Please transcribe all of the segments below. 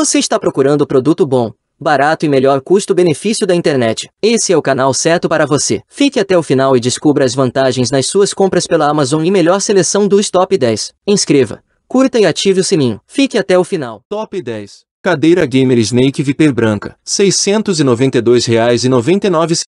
Você está procurando o produto bom, barato e melhor custo-benefício da internet. Esse é o canal certo para você. Fique até o final e descubra as vantagens nas suas compras pela Amazon e melhor seleção dos top 10. Inscreva, curta e ative o sininho. Fique até o final. Top 10 Cadeira Gamer Snake Viper Branca, R$ 692,99.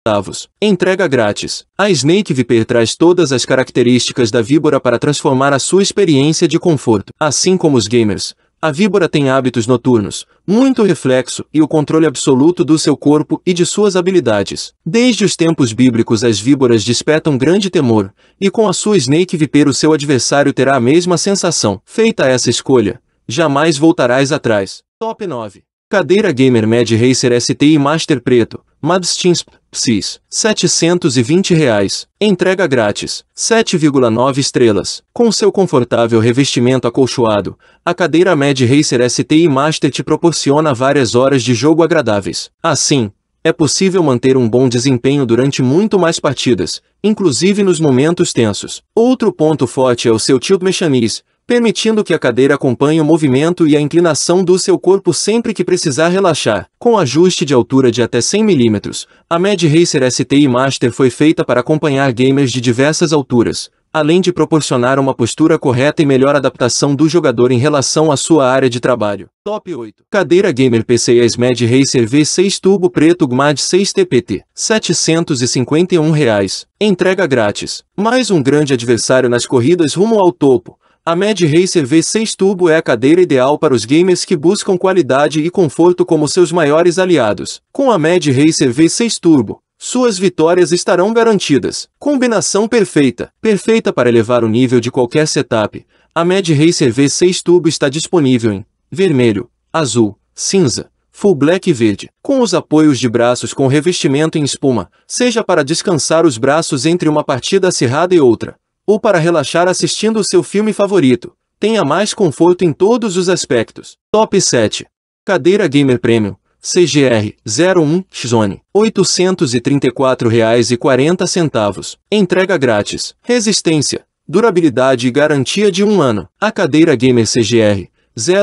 Entrega grátis. A Snake Viper traz todas as características da víbora para transformar a sua experiência de conforto. Assim como os gamers, a víbora tem hábitos noturnos, muito reflexo e o controle absoluto do seu corpo e de suas habilidades. Desde os tempos bíblicos as víboras despertam grande temor, e com a sua Snake Viper o seu adversário terá a mesma sensação. Feita essa escolha, jamais voltarás atrás. Top 9 Cadeira Gamer Mad Racer STI Master Preto, Madstins, PSIS, R$ 720. Reais. Entrega grátis, 7,9 estrelas. Com seu confortável revestimento acolchoado, a cadeira Mad Racer STI Master te proporciona várias horas de jogo agradáveis. Assim, é possível manter um bom desempenho durante muito mais partidas, inclusive nos momentos tensos. Outro ponto forte é o seu tilt mechanismo, permitindo que a cadeira acompanhe o movimento e a inclinação do seu corpo sempre que precisar relaxar. Com ajuste de altura de até 100 mm, a Mad Racer STI Master foi feita para acompanhar gamers de diversas alturas, além de proporcionar uma postura correta e melhor adaptação do jogador em relação à sua área de trabalho. Top 8. Cadeira Gamer PCS Mad Racer V6 Turbo Preto GMAD 6 TPT, R$ 751. Reais. Entrega grátis. Mais um grande adversário nas corridas rumo ao topo. A Mad Racer V6 Turbo é a cadeira ideal para os gamers que buscam qualidade e conforto como seus maiores aliados. Com a Mad Racer V6 Turbo, suas vitórias estarão garantidas. Combinação perfeita. Perfeita para elevar o nível de qualquer setup. A Mad Racer V6 Turbo está disponível em vermelho, azul, cinza, full black e verde, com os apoios de braços com revestimento em espuma, seja para descansar os braços entre uma partida acirrada e outra, ou para relaxar assistindo o seu filme favorito. Tenha mais conforto em todos os aspectos. Top 7. Cadeira Gamer Premium. CGR 01 Xzone R$ 834,40. Entrega grátis. Resistência, durabilidade e garantia de um ano. A cadeira Gamer CGR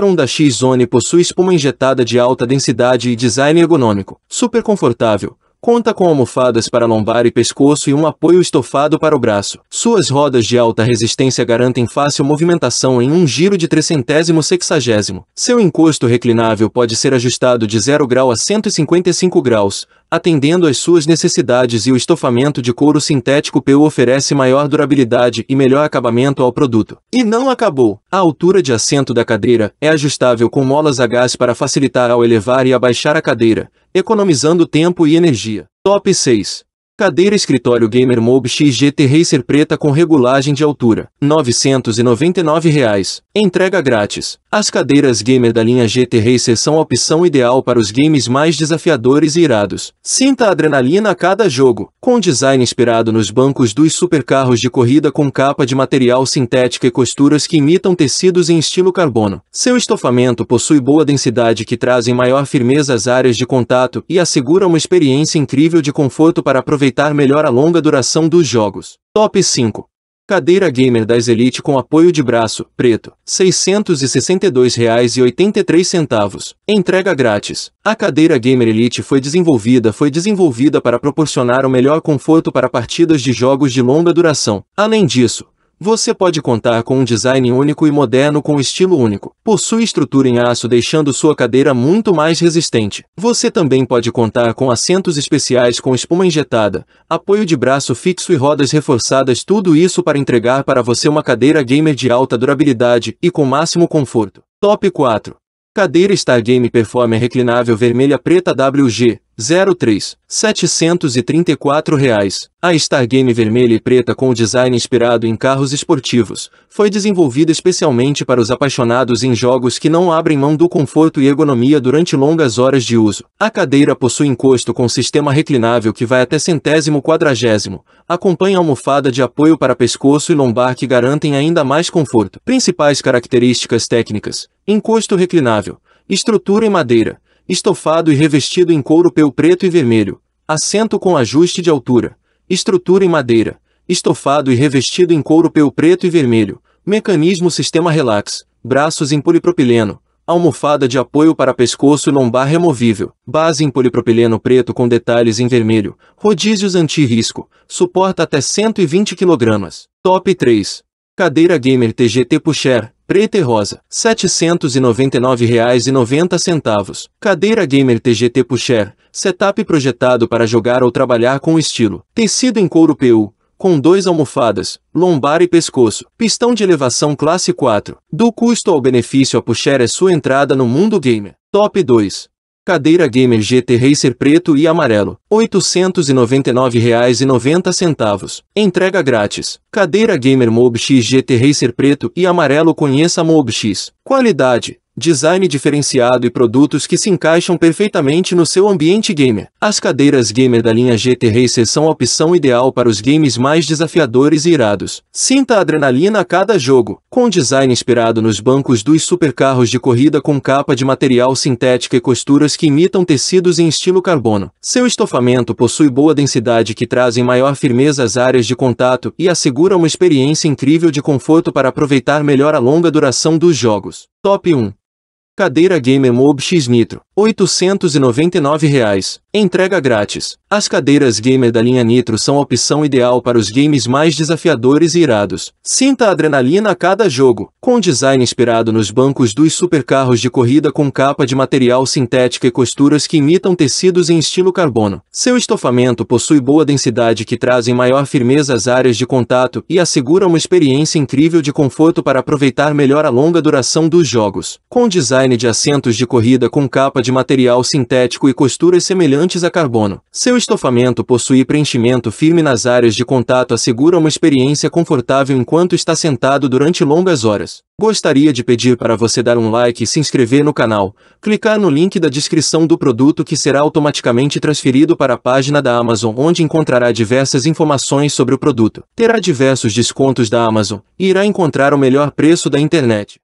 01 da X-Zone possui espuma injetada de alta densidade e design ergonômico, super confortável, Conta com almofadas para lombar e pescoço e um apoio estofado para o braço. Suas rodas de alta resistência garantem fácil movimentação em um giro de 360 sexagésimo. Seu encosto reclinável pode ser ajustado de 0 grau a 155 graus, atendendo às suas necessidades e o estofamento de couro sintético PU oferece maior durabilidade e melhor acabamento ao produto. E não acabou! A altura de assento da cadeira é ajustável com molas a gás para facilitar ao elevar e abaixar a cadeira, economizando tempo e energia. Top 6. Cadeira escritório Gamer Mob XGT Racer preta com regulagem de altura, R$ 999. Reais. Entrega grátis. As cadeiras gamer da linha GT Racer são a opção ideal para os games mais desafiadores e irados. Sinta a adrenalina a cada jogo, com design inspirado nos bancos dos supercarros de corrida com capa de material sintético e costuras que imitam tecidos em estilo carbono. Seu estofamento possui boa densidade que trazem maior firmeza às áreas de contato e assegura uma experiência incrível de conforto para aproveitar aproveitar melhor a longa duração dos jogos. Top 5. Cadeira gamer das Elite com apoio de braço, preto, R$ 662,83. Entrega grátis. A cadeira gamer Elite foi desenvolvida foi desenvolvida para proporcionar o melhor conforto para partidas de jogos de longa duração. Além disso, você pode contar com um design único e moderno com estilo único. Possui estrutura em aço deixando sua cadeira muito mais resistente. Você também pode contar com assentos especiais com espuma injetada, apoio de braço fixo e rodas reforçadas, tudo isso para entregar para você uma cadeira gamer de alta durabilidade e com máximo conforto. Top 4. Cadeira Star Game Performer Reclinável Vermelha Preta WG, 03, 734 reais. A Stargame vermelha e preta com o design inspirado em carros esportivos, foi desenvolvida especialmente para os apaixonados em jogos que não abrem mão do conforto e ergonomia durante longas horas de uso. A cadeira possui encosto com sistema reclinável que vai até centésimo quadragésimo, acompanha almofada de apoio para pescoço e lombar que garantem ainda mais conforto. Principais características técnicas, encosto reclinável, estrutura em madeira, estofado e revestido em couro peu preto e vermelho, assento com ajuste de altura, estrutura em madeira, estofado e revestido em couro peu preto e vermelho, mecanismo sistema relax, braços em polipropileno, almofada de apoio para pescoço e lombar removível, base em polipropileno preto com detalhes em vermelho, rodízios anti-risco, suporta até 120 kg. Top 3. Cadeira Gamer TGT Pushchair, preta e rosa, R$ 799,90. Cadeira gamer TGT Pusher, setup projetado para jogar ou trabalhar com estilo. Tecido em couro PU, com dois almofadas, lombar e pescoço, pistão de elevação classe 4. Do custo ao benefício a Pusher é sua entrada no mundo gamer. Top 2. Cadeira Gamer GT Racer preto e amarelo, R$ 899,90. Entrega grátis. Cadeira Gamer Mob X GT Racer preto e amarelo Conheça Mob X. Qualidade, design diferenciado e produtos que se encaixam perfeitamente no seu ambiente gamer. As cadeiras gamer da linha GT Racer são a opção ideal para os games mais desafiadores e irados. Sinta adrenalina a cada jogo, com design inspirado nos bancos dos supercarros de corrida com capa de material sintético e costuras que imitam tecidos em estilo carbono. Seu estofamento possui boa densidade que trazem maior firmeza às áreas de contato e assegura uma experiência incrível de conforto para aproveitar melhor a longa duração dos jogos. Top 1 Cadeira Game Mob X Nitro, R$ 899. Reais. Entrega grátis. As cadeiras gamer da linha Nitro são a opção ideal para os games mais desafiadores e irados. Sinta a adrenalina a cada jogo, com design inspirado nos bancos dos supercarros de corrida com capa de material sintético e costuras que imitam tecidos em estilo carbono. Seu estofamento possui boa densidade que trazem maior firmeza às áreas de contato e assegura uma experiência incrível de conforto para aproveitar melhor a longa duração dos jogos. Com design de assentos de corrida com capa de material sintético e costuras semelhantes a carbono. Seu estofamento possui preenchimento firme nas áreas de contato assegura uma experiência confortável enquanto está sentado durante longas horas. Gostaria de pedir para você dar um like e se inscrever no canal, clicar no link da descrição do produto que será automaticamente transferido para a página da Amazon onde encontrará diversas informações sobre o produto. Terá diversos descontos da Amazon e irá encontrar o melhor preço da internet.